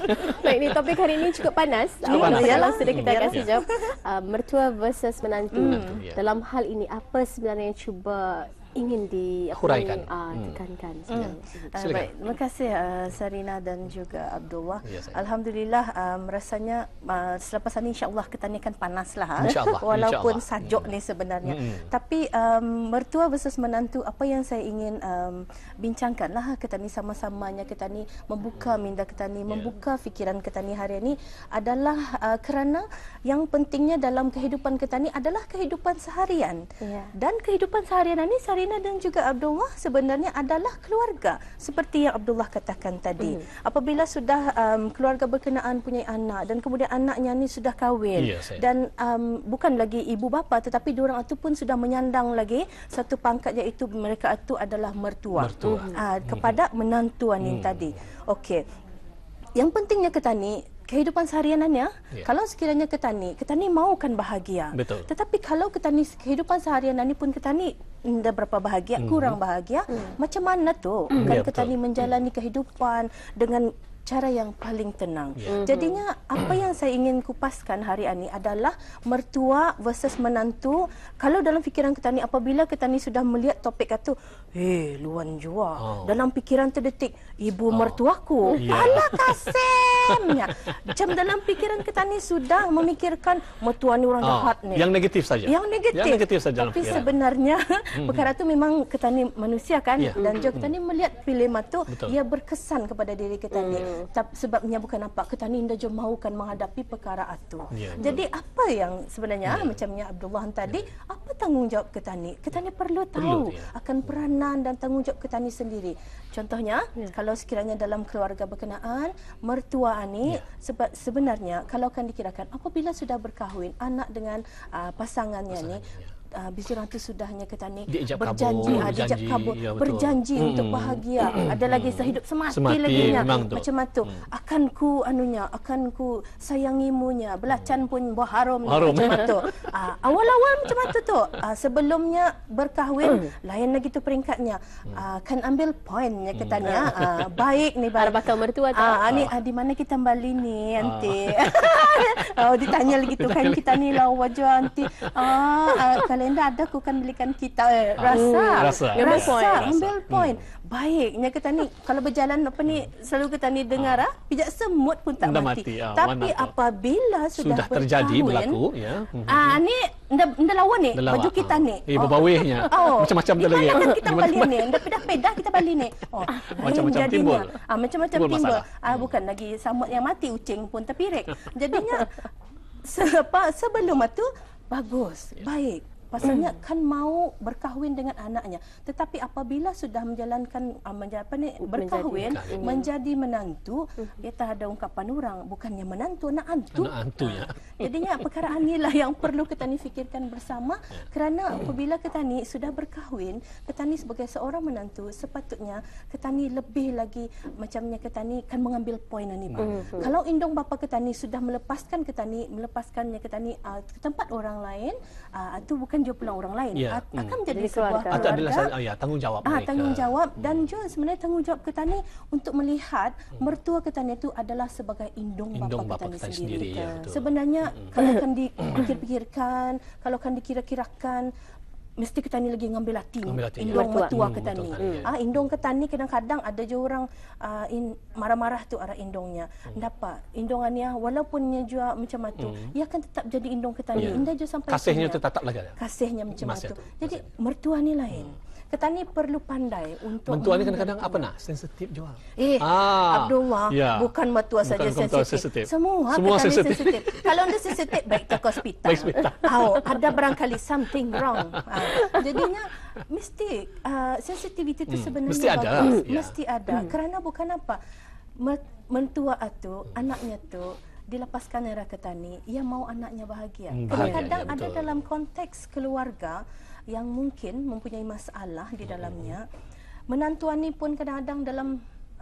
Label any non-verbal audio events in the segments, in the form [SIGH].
[LAUGHS] Baik ni topik hari ini cukup panas. Cukup panas. Ya, lah. Sudah kita kasih jawab Uh, mertua versus menantu. Hmm. Dalam hal ini apa sebenarnya yang cuba ingin di huraikan uh, hmm. hmm. Ya, ah, baik terima kasih uh, Sarina dan juga Abdullah ya, alhamdulillah um, rasanya uh, selepas ini insyaallah ketanya kan panaslah [LAUGHS] walaupun Insya Allah. sajuk hmm. ni sebenarnya hmm. tapi um, mertua versus menantu apa yang saya ingin um, bincangkanlah ketani sama-samanya ketani membuka hmm. minda ketani yeah. membuka fikiran ketani hari ini adalah uh, kerana yang pentingnya dalam kehidupan ketani adalah kehidupan seharian yeah. dan kehidupan seharian ini Farina dan juga Abdullah sebenarnya adalah keluarga seperti yang Abdullah katakan tadi. Mm. Apabila sudah um, keluarga berkenaan punya anak dan kemudian anaknya ni sudah kahwin yeah, dan um, bukan lagi ibu bapa tetapi diorang itu pun sudah menyandang lagi satu pangkat iaitu mereka itu adalah mertua, mertua. Uh, mm. kepada menantu Anin mm. tadi. Okey. Yang pentingnya ni kehidupan sehariannya yeah. kalau sekiranya ketani ketani kan bahagia Betul. tetapi kalau ketani kehidupan sehariannya pun ketani anda berapa bahagia hmm. kurang bahagia mm. macam mana tu mm. kalau yeah, ketani menjalani mm. kehidupan dengan cara yang paling tenang. Yeah. Mhm. Jadinya apa yang saya ingin kupaskan hari ini adalah mertua versus menantu. Kalau dalam fikiran kita ni apabila kita ni sudah melihat topik itu, "Eh, luan jua." Oh. Dalam fikiran terdetik, "Ibu oh. mertuaku." Yeah. Alah kasemnya. Macam dalam fikiran kita ni sudah memikirkan mertua ni orang oh. jahat ni. Yang negatif saja. Yang negatif. Yang negatif saja. Tapi sebenarnya mm-hmm. perkara tu memang kita ni manusia kan yeah. dan juga hmm. kita ni melihat pilema tu ia berkesan kepada diri kita ni. Mm-hmm. Ta- sebabnya bukan nampak ketani indah je mahukan menghadapi perkara itu. Ya, Jadi betul. apa yang sebenarnya ya. macamnya Abdullah tadi, ya. apa tanggungjawab ketani? Ketani ya. perlu tahu perlu, ya. akan peranan dan tanggungjawab ketani sendiri. Contohnya, ya. kalau sekiranya dalam keluarga berkenaan, mertua ani ya. sebab sebenarnya kalau akan dikirakan apabila sudah berkahwin anak dengan uh, ah, pasangannya, pasangannya ni ya uh, Bizi Ranta sudahnya kata ni berjanji kabur, ha, ah, berjanji, kabur, ya, berjanji hmm. untuk bahagia hmm. ada lagi sehidup semati, semati lagi macam tu hmm. akan ku anunya akan ku sayangi munya belacan pun berharum eh? macam tu uh, [LAUGHS] awal-awal macam tu tu uh, ah, sebelumnya berkahwin hmm. lain lagi tu peringkatnya uh, kan ambil poinnya kata ni uh, baik ni baik bakal mertua tak uh, ni uh, di mana kita kembali ni nanti uh. [LAUGHS] oh, ditanya lagi tu kan [LAUGHS] kita ni lah wajah nanti uh, uh, kalender ada aku kan belikan kita eh, ah. rasa. Hmm. rasa rasa point. rasa ambil point hmm. baiknya kata ni kalau berjalan apa ni hmm. selalu kita ni dengar ah. ah pijak semut pun tak Dah mati, mati ah, tapi apabila sudah, sudah terjadi berlaku ya hmm, ah hmm, ni Nda, nda lawa ni Delawa. baju kita ah. ni. Eh berbawihnya. [LAUGHS] Oh. Macam-macam kan dah lagi. kita bali ni. Nda pedah pedah kita bali ni. [LAUGHS] Oh. Macam-macam timbul. Ah macam-macam timbul. Ah bukan lagi semut yang mati ucing pun tapi [LAUGHS] Jadinya sebelum itu bagus, baik pasalnya kan mau berkahwin dengan anaknya tetapi apabila sudah menjalankan uh, ah, menjadi apa ni berkahwin menjadi, menjadi menantu mm-hmm. kita ada ungkapan orang bukannya menantu nak antu Nak antu ya ah, jadinya perkara inilah yang perlu kita ni fikirkan bersama ya. kerana apabila kita ni sudah berkahwin kita ni sebagai seorang menantu sepatutnya kita ni lebih lagi macamnya kita ni kan mengambil poin lah ni pak mm-hmm. kalau indung bapa kita ni sudah melepaskan kita ni melepaskannya kita ni uh, ke tempat orang lain uh, itu bukan dia pula orang lain ya. Hmm. akan menjadi hmm. sebuah keluarga. Atau adalah ya, tanggungjawab ha, mereka. Tanggungjawab hmm. dan juga sebenarnya tanggungjawab ketani untuk melihat hmm. mertua ketani itu adalah sebagai indung, indung bapa, bapa sendiri. sendiri ya, sebenarnya hmm. kalau kan [COUGHS] dipikir-pikirkan, kalau kan dikira-kirakan, mesti kita ni lagi ngambil hati indong hmm, ya. mertua hmm, ketani ah indong kita ni kadang-kadang ada je orang uh, in, marah-marah tu arah indongnya hmm. indongan dia walaupun dia jua macam hmm. tu ia akan tetap jadi indong ketani yeah. indah je sampai kasihnya tu tetap lagi kasihnya macam tu jadi mertua ni lain hmm petani perlu pandai untuk mentua ni kadang-kadang apa nak sensitif jual eh ah, Abdullah yeah. bukan mentua saja sensitif. semua, semua sensitif, kalau anda sensitif baik ke hospital baik hospital oh, [LAUGHS] ada barangkali something wrong uh, jadinya mesti uh, sensitiviti itu hmm. sebenarnya mesti ada lah. bagus. Hmm. Ya. mesti ada hmm. kerana bukan apa mentua atau anaknya tu dilepaskan era ketani ia mau anaknya bahagia hmm, kadang-kadang ya, ada dalam konteks keluarga yang mungkin mempunyai masalah di dalamnya. Menantuan ni pun kadang-kadang dalam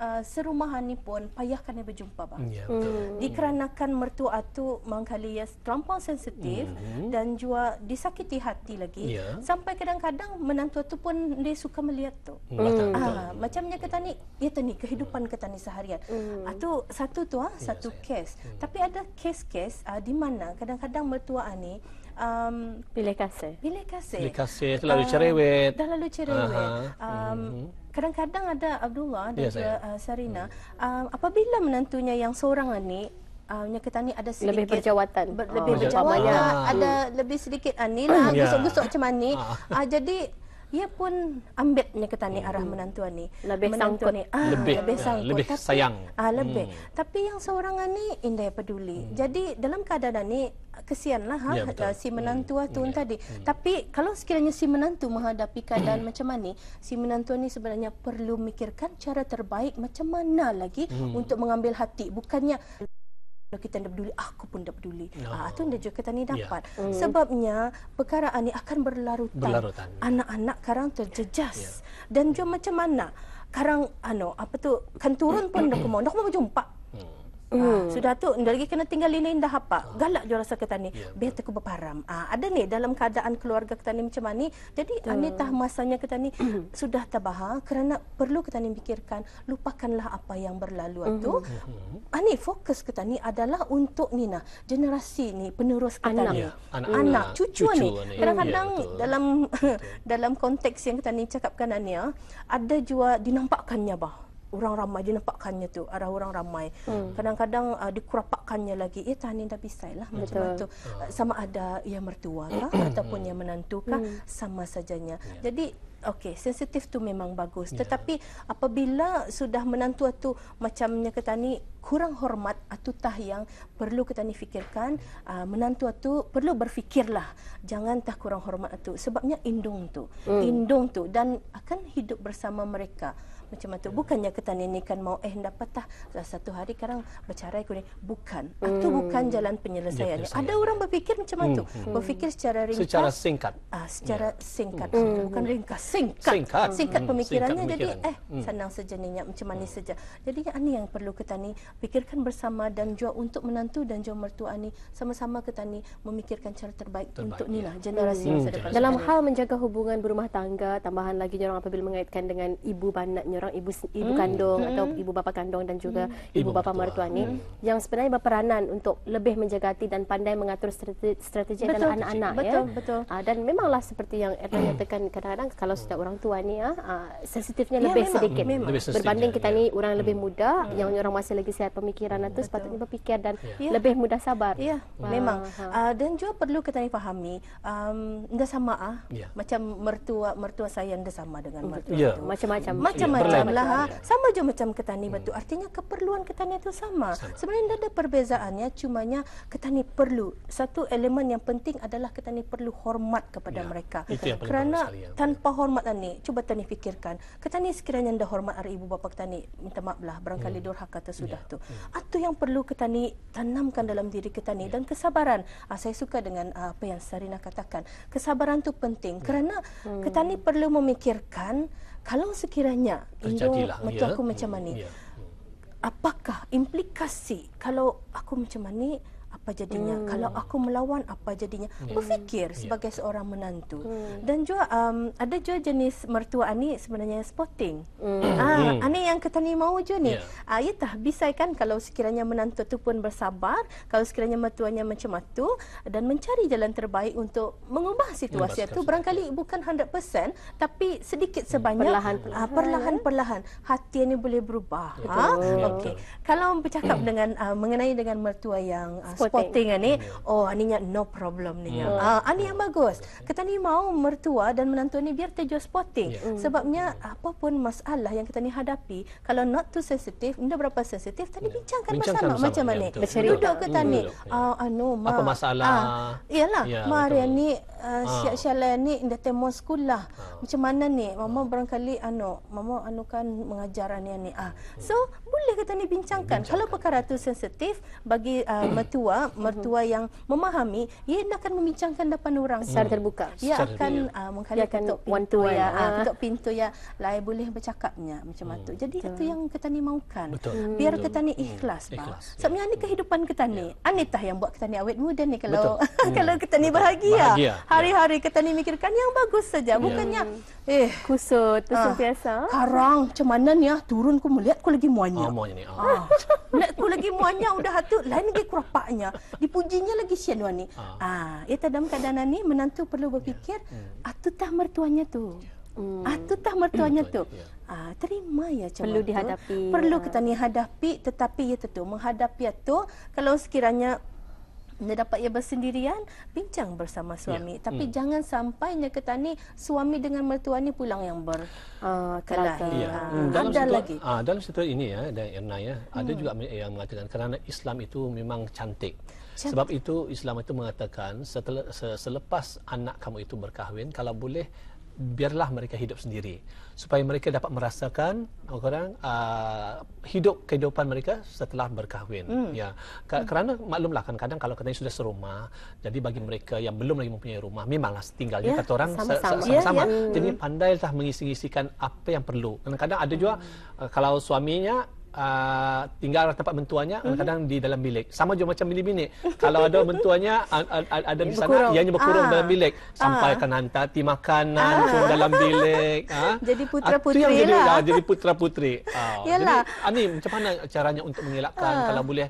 Uh, serumahan ni pun payahkan dia berjumpa bang. Yeah, hmm. betul. Dikarenakan mertua tu mangkali ia terlampau sensitif mm. dan juga disakiti hati lagi. Yeah. Sampai kadang-kadang menantu tu pun dia suka melihat tu. Mm. Uh, mm. Ah, macamnya kata ni, ya tu ni kehidupan kata ni seharian. Mm. Atau satu tu ah, ya, satu yeah, Mm. Tapi ada case-case uh, di mana kadang-kadang mertua ani um, pilih kasih. Pilih kasih. Pilih kasih. Uh, dah lalu cerewet. Uh, dah lalu cerewet. Uh-huh. Um, mhm. kadang-kadang ada Abdullah dan yes, ya, juga uh, Sarina. Hmm. Uh, apabila menantunya yang seorang ni Uh, kita ni ada sedikit lebih berjawatan ber, lebih oh, berjawatan ah. ada lebih sedikit anilah ah, lah, ya. gusuk-gusuk macam ni uh, ah. ah, jadi ia pun ambilnya ke ni arah hmm. menantu ni lebih menantu ni ah, lebih, lebih ah, sangkut lebih tapi, sayang ah, lebih hmm. tapi yang seorang ni indah peduli hmm. jadi dalam keadaan ni kesianlah ha, ya, si hmm. menantu hmm. tu hmm. tadi hmm. tapi kalau sekiranya si menantu menghadapi keadaan [COUGHS] macam mana si menantu ni sebenarnya perlu mikirkan cara terbaik macam mana lagi hmm. untuk mengambil hati bukannya kalau kita tidak peduli, aku pun tidak peduli. Ah, oh. Itu no. uh, kita ini dapat. Yeah. Mm. Sebabnya perkara ini akan berlarutan. berlarutan. Ya. Anak-anak sekarang terjejas. Yeah. Dan juga macam mana? Sekarang, apa tu? kan turun pun dokumen. Dokumen berjumpa. jumpa. Ah, hmm. Ha, sudah tu, dah lagi kena tinggal lilin dah apa? Galak jual rasa kata ni. Ya, Biar aku berparam. Ha, ah, ada ni dalam keadaan keluarga kata ni macam ni. Jadi hmm. Anita masanya kata ni [CLEARS THROAT] sudah terbahar kerana perlu kata ni fikirkan lupakanlah apa yang berlalu hmm. tu. Hmm. Mhm. Ani ah, fokus kata ni adalah untuk Nina generasi ni penerus kata anak. ni. Ya, anak, anak, cucu, cucu ni. Hmm. Kadang-kadang ya, dalam [LAUGHS] dalam konteks yang kata ni cakapkan Ania ada jua dinampakkannya bah orang ramai dia nampakkannya tu arah orang ramai hmm. kadang-kadang uh, ah, dikurapakkannya lagi ya eh, tani dah pisai lah macam tu uh, sama ada yang mertua kah [COUGHS] ataupun yang menantu kah hmm. sama sajanya yeah. jadi Okey, sensitif tu memang bagus. Ya. Tetapi apabila sudah menantu atau macamnya ketani kurang hormat atau tah yang perlu ketani fikirkan, uh, menantu atau perlu berfikirlah. Jangan tah kurang hormat atau sebabnya indung tu. Mm. Indung tu dan akan hidup bersama mereka macam mana tu bukannya kata nenek kan mau eh dapat dapatlah satu hari sekarang bercerai kuning bukan hmm. itu bukan jalan penyelesaiannya ya, ada orang berfikir macam hmm. tu hmm. berfikir secara ringkas secara singkat Ah secara ya. singkat hmm. bukan ringkas singkat singkat, singkat hmm. pemikirannya singkat jadi eh hmm. senang sejeninya macam mana hmm. saja jadi yang ini yang perlu kita ni fikirkan bersama dan jual untuk menantu dan jual mertua ni sama-sama kita ni memikirkan cara terbaik, terbaik untuk ya. lah generasi hmm. masa depan hmm. dalam hal menjaga hubungan berumah tangga tambahan lagi jangan apabila mengaitkan dengan ibu bapa orang ibu ibu kandung hmm. atau mm. ibu bapa kandung dan juga hmm. ibu, bapa mertua ni hmm. yang sebenarnya berperanan untuk lebih menjaga hati dan pandai mengatur strategi, strategi betul. dalam anak-anak ya betul betul uh, dan memanglah seperti yang Ernie mm. nyatakan kadang-kadang kalau sudah orang tua ni ya uh, sensitifnya ya, lebih memang. sedikit memang. Lebih berbanding ya, kita ya. ni orang hmm. lebih mm. muda hmm. yang orang masih lagi sihat pemikiran atau sepatutnya berfikir dan ya. ya. lebih mudah sabar ya uh, memang uh, dan juga perlu kita ni fahami um, enggak sama ah ya. macam mertua mertua saya enggak sama dengan mertua ya. macam-macam macam-macam ya. Alam lah. Sama je macam ketani hmm. batu. Artinya keperluan ketani itu sama. sama. Sebenarnya tidak ada perbezaannya. Cumanya ketani perlu. Satu elemen yang penting adalah ketani perlu hormat kepada ya. mereka. Itu yang Kerana ya. tanpa hormat tani, cuba tani fikirkan. Ketani sekiranya anda hormat arah ibu bapa ketani, minta maaf lah. Barangkali hmm. kata sudah ya. tu. Hmm. Atau yang perlu ketani tanamkan dalam diri ketani ya. dan kesabaran. Ah, saya suka dengan ah, apa yang Sarina katakan. Kesabaran tu penting. Ya. Kerana hmm. ketani perlu memikirkan kalau sekiranya Indong mertua ya. aku macam hmm, ni, ya. apakah implikasi kalau aku macam ni? apa jadinya hmm. kalau aku melawan apa jadinya hmm. berfikir ya. sebagai seorang menantu hmm. dan juga um, ada juga jenis mertua ani sebenarnya sporting hmm. ah hmm. ani yang kata ni mau je ni yeah. Ya. Ya tah bisa kan kalau sekiranya menantu tu pun bersabar kalau sekiranya mertuanya macam tu dan mencari jalan terbaik untuk mengubah situasi Membaskan. itu barangkali bukan 100% tapi sedikit hmm. sebanyak ah, perlahan-perlahan hmm. perlahan, perlahan, hati ini boleh berubah ha? okey kalau bercakap hmm. dengan uh, mengenai dengan mertua yang uh, spotting ni kan, eh? hmm. oh aninya no problem ni ya hmm. yeah. uh, ani yang bagus Kita ni mau mertua dan menantu ni biar tejo spotting yeah. Hmm. sebabnya apa pun masalah yang kita ni hadapi kalau not too sensitive ndak berapa sensitif tadi yeah. bincangkan, bincangkan masalah macam mana yeah, ya, duduk ke tani uh, ya. ah, anu ma apa masalah ah, iyalah uh, yeah, mari ni eh, ah. siap siap ni ndak temu sekolah macam mana ni mama barangkali anu mama anu kan mengajar ni ah so boleh kita ni bincangkan, bincangkan. kalau perkara tu sensitif bagi uh, [CLEARS THROAT] mertua mertua mertua mm-hmm. yang memahami ia akan membincangkan depan orang secara terbuka ia secara akan uh, mengkali ketuk pintu one ya one. Uh, ketuk pintu ya lai boleh bercakapnya macam mm. tu jadi Betul. itu yang kita ni mahukan Betul. Hmm. biar Betul. Hmm. ni ikhlas mm. pak sebab yeah. ni kehidupan ketani yeah. anitah yang buat kita ni awet muda ni kalau [LAUGHS] hmm. kalau kita ni Bahagia. Ya. hari-hari kita ni mikirkan yang bagus saja ya. bukannya eh kusut tu uh, ah, biasa karang macam mana ni ah turun ku melihat ku lagi muanya oh, muanya ni ah. ah. [LAUGHS] ku lagi muanya udah hatu lain lagi kurapaknya sebagainya. Dipujinya lagi sian wan ni. Ah, ha. ha, dalam keadaan ni menantu perlu berfikir ya. hmm. Ya. atutah mertuanya tu. Hmm. Atutah mertuanya tu. Ya. Hmm. Ah, ya. Ah, terima ya cuma perlu dihadapi. Tu. Perlu kita ni hadapi tetapi ya tentu menghadapi tu kalau sekiranya anda dapat ia bersendirian bincang bersama suami ya. tapi hmm. jangan sampainya kata ni suami dengan mertua ni pulang yang berkelahi. uh, ya. hmm. ada situa- lagi ha, dalam situasi ini ya dan Erna ya hmm. ada juga yang mengatakan kerana Islam itu memang cantik sebab itu Islam itu mengatakan setelah, selepas anak kamu itu berkahwin kalau boleh biarlah mereka hidup sendiri supaya mereka dapat merasakan orang uh, ah, hidup kehidupan mereka setelah berkahwin hmm. ya hmm. kerana maklumlah kan kadang kalau katanya sudah serumah jadi bagi mereka yang belum lagi mempunyai rumah memanglah tinggalnya yeah, kata orang sama-sama, ya, sama-sama. Yeah, yeah. jadi pandailah mengisi-isikan apa yang perlu kadang-kadang ada hmm. juga hmm. uh, kalau suaminya uh, tinggal lah tempat mentuanya mm-hmm. kadang di dalam bilik sama juga macam bini. bilik kalau ada mentuanya ada di sana berkurung. ianya berkurung ah. dalam bilik sampai akan ah. hantar ti makanan ah. semua dalam bilik ah. [LAUGHS] jadi putra-putri lah. ah, jadi, ah, [LAUGHS] jadi putra-putri ah. Yalah. jadi ani macam mana caranya untuk mengelakkan ah. kalau boleh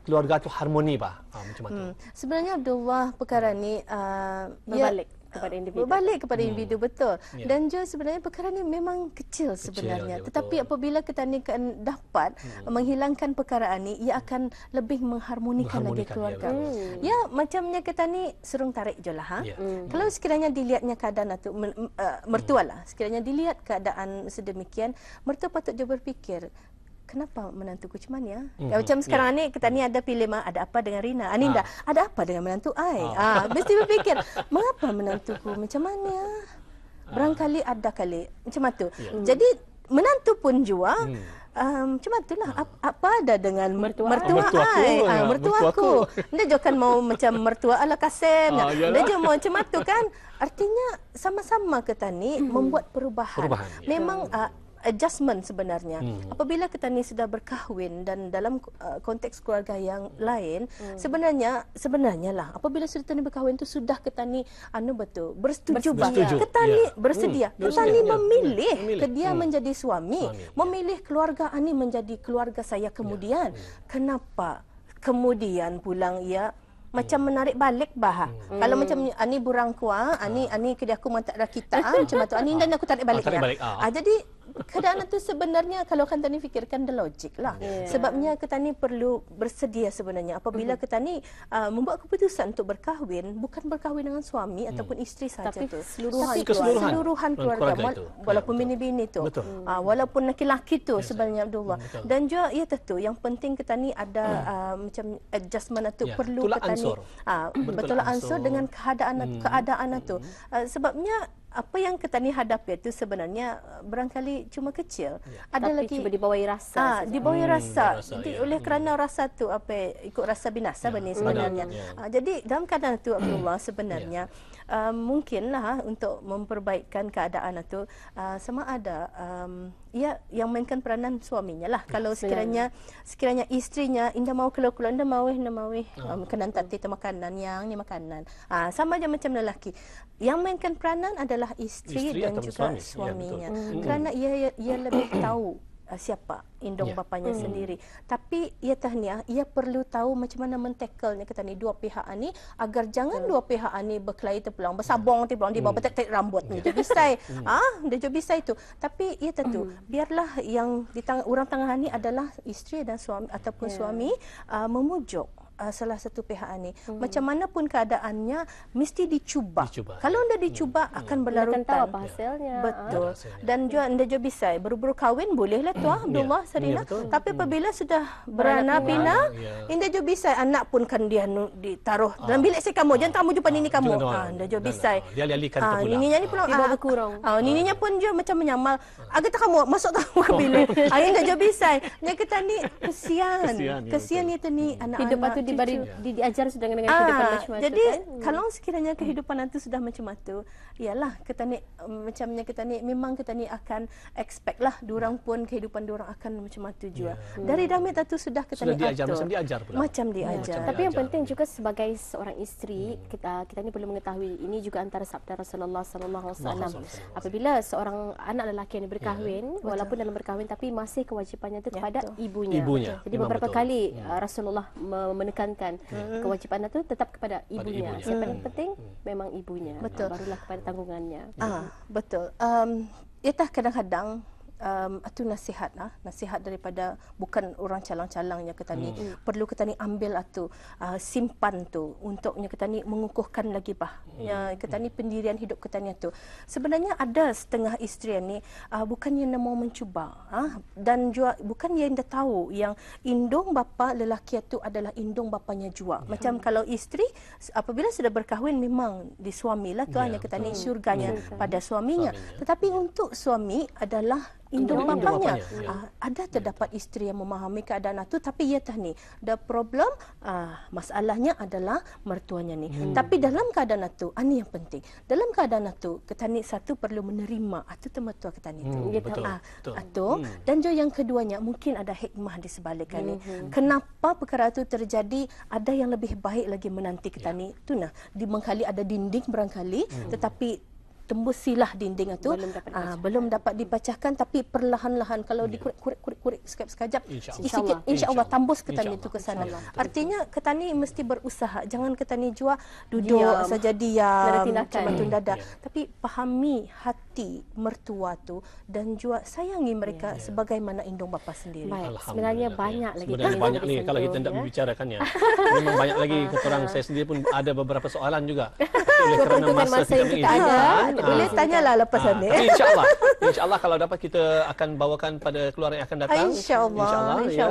keluarga tu harmoni pak ah, macam hmm. tu sebenarnya Abdullah perkara ni uh, berbalik kepada ah, individu. Berbalik kepada hmm. individu betul. Yeah. Dan juga sebenarnya perkara ini memang kecil, kecil sebenarnya. Ya, Tetapi apabila kita dapat hmm. menghilangkan perkara ini, ia akan lebih mengharmonikan lagi keluarga. Ya, hmm. ya macamnya kita ni serung tarik je lah. Ha? Yeah. Hmm. Kalau sekiranya dilihatnya keadaan atau uh, mertua lah, sekiranya dilihat keadaan sedemikian, mertua patut dia berfikir kenapa menantu ku cuman ya? hmm Macam sekarang yeah. ni kita ni ada pilih mah ada apa dengan Rina? Aninda, ah, ah. ha. ada apa dengan menantu ai? Ha. Ah. Ha. mesti berfikir, mengapa menantu ku macam mana? Berangkali ada kali macam tu. Yeah. Hmm. Jadi menantu pun jua mm. Um, cuma itulah ap, apa ada dengan mertua mertua ai mertua, ah, ya. mertua aku [LAUGHS] dia juga kan mau macam mertua ala kasem ah, dia juga mau macam tu kan artinya sama-sama ke tani hmm membuat perubahan, perubahan. Ya. memang yeah. uh, adjustment sebenarnya. Hmm. Apabila kita ni sudah berkahwin dan dalam uh, konteks keluarga yang hmm. lain, hmm. sebenarnya sebenarnya lah apabila sudah kita ni berkahwin tu sudah kita ni anu betul bersetuju. bersetuju. Kita ni ya. bersedia. Hmm. Kita ni ya. memilih ke dia hmm. menjadi suami, suami. Ya. memilih keluarga ani menjadi keluarga saya ya. kemudian. Ya. Kenapa kemudian pulang ia macam hmm. menarik balik bah. Hmm. Kalau macam ani burang kuah, ani ah. ani kedai aku mentak ada kita ah, macam tu. Ani ah. dan aku tarik balik. Ah, tarik balik. Ah. ah jadi keadaan itu sebenarnya kalau Ketani kan fikirkan the logic lah. Yeah. Sebabnya Ketani perlu bersedia sebenarnya apabila mm-hmm. Ketani uh, membuat keputusan untuk berkahwin bukan berkahwin dengan suami mm. ataupun isteri saja tu. Tapi keseluruhan keluarga, seluruhan mm, keluarga, keluarga itu. Ya, walaupun yeah, bini-bini tu. Uh, walaupun laki-laki tu yes, sebenarnya Abdullah. Yeah, mm, Dan juga ya tentu yang penting Ketani ada mm. uh, macam adjustment atau yeah. perlu Tula Ketani. Ansur. Uh, betul ansur dengan keadaan mm. keadaan itu. Uh, mm. ah, sebabnya apa yang kita ni hadapi itu sebenarnya uh, barangkali cuma kecil ya. ada Tapi lagi cuba dibawa rasa ah ha, dibawa hmm, rasa, rasa di, ya. oleh hmm. kerana hmm. rasa tu apa ikut rasa binasa ya. benar sebenarnya ya. ha, jadi dalam keadaan tu Abdullah [CLEARS THROAT] sebenarnya ya um, mungkinlah untuk memperbaikkan keadaan itu uh, sama ada um, ya yang mainkan peranan suaminya lah ya, kalau sekiranya sebenarnya. sekiranya istrinya indah mau keluar keluar indah mau indah mau ah, um, kena tati itu makanan yang ni makanan uh, sama aja macam lelaki yang mainkan peranan adalah istri, dan juga suami. Ya, suaminya ya, kerana ia ia lebih tahu Uh, siapa Indong yeah. bapanya mm. sendiri tapi ya tahniah ia perlu tahu macam mana mentackle ni kata ni dua pihak ni agar jangan dua pihak ni berkelahi terpulang bersabung yeah. terpulang di hmm. bawah petik petik rambut ni jadi ya. bisai [LAUGHS] hmm. ah dia jadi bisai itu. tapi ia ya tentu hmm. biarlah yang di tang orang tengah ni adalah isteri dan suami ataupun yeah. suami uh, memujuk uh, salah satu pihak ini. Hmm. Macam mana pun keadaannya mesti dicuba. dicuba. Ya. Kalau anda dicuba hmm. akan berlarutan. Hmm. Anda akan tahu apa hasilnya. Ya. Betul. Ha? Dan juga anda juga bisa berburu kahwin bolehlah tu hmm. Abdullah ya. Serina. Ya, Tapi apabila hmm. sudah beranak pina, ya. anda juga bisa anak pun kan dia ditaruh ah. dalam bilik si kamu. Jangan ah. kamu jumpa ah. nini kamu. Ha, ah. anda juga lah. bisa. Dia lialikan ah. kepula. Ah, nininya ni pun ah. Ah. kurang. Ah. ah, nininya ah. pun juga macam menyamal. Ah. Agak tak kamu masuk kamu ke oh. bilik. [LAUGHS] anda juga bisa. Ni kita ni kesian. Kesian, ya, kesian itu ni anak-anak. Hidup patut diberi di, diajar sudah dengan, dengan ah, kehidupan macam mata jadi kan? Hmm. kalau sekiranya kehidupan nanti sudah macam mata iyalah kita ni um, macamnya kita ni memang kita ni akan expect lah diorang hmm. pun kehidupan diorang akan macam mata juga yeah. Hmm. dari dah mata tu sudah kita sudah ni diajar, macam diajar pula macam diajar macam tapi diajar. yang penting juga sebagai seorang isteri kita kita ni perlu mengetahui ini juga antara sabda Rasulullah sallallahu alaihi wasallam apabila seorang anak lelaki ni berkahwin yeah. walaupun dalam berkahwin tapi masih kewajipannya itu ya, kepada yeah. ibunya. ibunya jadi memang beberapa betul. kali yeah. Uh, Rasulullah menekankan ditekankan hmm. kewajipan itu tetap kepada ibunya. ibunya. Siapa hmm. yang penting hmm. memang ibunya. Betul. Barulah kepada tanggungannya. Ah, betul. Um, tak kadang-kadang um, itu nasihat lah. nasihat daripada bukan orang calang-calangnya ketani hmm. hmm. perlu ni ambil atau uh, simpan tu untuknya ni mengukuhkan lagi bah hmm. ya hmm. ketani pendirian hidup ni tu sebenarnya ada setengah isteri ni uh, bukan yang nak mau mencuba ha? dan juga bukan yang dah tahu yang indung bapa lelaki tu adalah indung bapanya jua hmm. macam kalau isteri apabila sudah berkahwin memang di suamilah tu yeah, hanya ketani betul. syurganya hmm. pada suaminya, suaminya. tetapi yeah. untuk suami adalah Induk bapanya, bapanya. Ya. Uh, ada hmm. terdapat ya. isteri yang memahami keadaan itu tapi ia tak ni the problem uh, masalahnya adalah mertuanya ni hmm. tapi dalam keadaan itu ani ah, yang penting dalam keadaan itu ketani satu perlu menerima atau temetua ketani itu hmm, betul, uh, betul. atau hmm. dan juga yang keduanya mungkin ada hikmah di sebalik ini hmm. kenapa perkara itu terjadi ada yang lebih baik lagi menanti ketani ya. tu nah di mengkali ada dinding berangkali hmm. tetapi tembusilah dinding itu belum dapat ah, dipecahkan, aa, belum dapat dipecahkan tapi perlahan-lahan kalau yeah. dikurik-kurik-kurik sekejap sekejap insya-Allah insya tembus ketani insya itu ke sana artinya ketani mesti berusaha jangan ketani jual duduk diam. saja diam cuma tunda dada yeah. Ya. tapi pahami hati mertua tu dan jua sayangi mereka yeah. sebagaimana indung bapa sendiri sebenarnya ya. banyak lagi sebenarnya banyak ni kalau kita tidak ya? membicarakannya [LAUGHS] memang banyak lagi keterangan ah. saya sendiri pun ada beberapa soalan juga [LAUGHS] oleh kerana masa, masa yang kita ada ah, boleh ah. tanya lah lepas ha. Ah, ni. insya-Allah. [LAUGHS] Insya-Allah kalau dapat kita akan bawakan pada keluaran yang akan datang. Insya-Allah. Insya-Allah. Insya ya.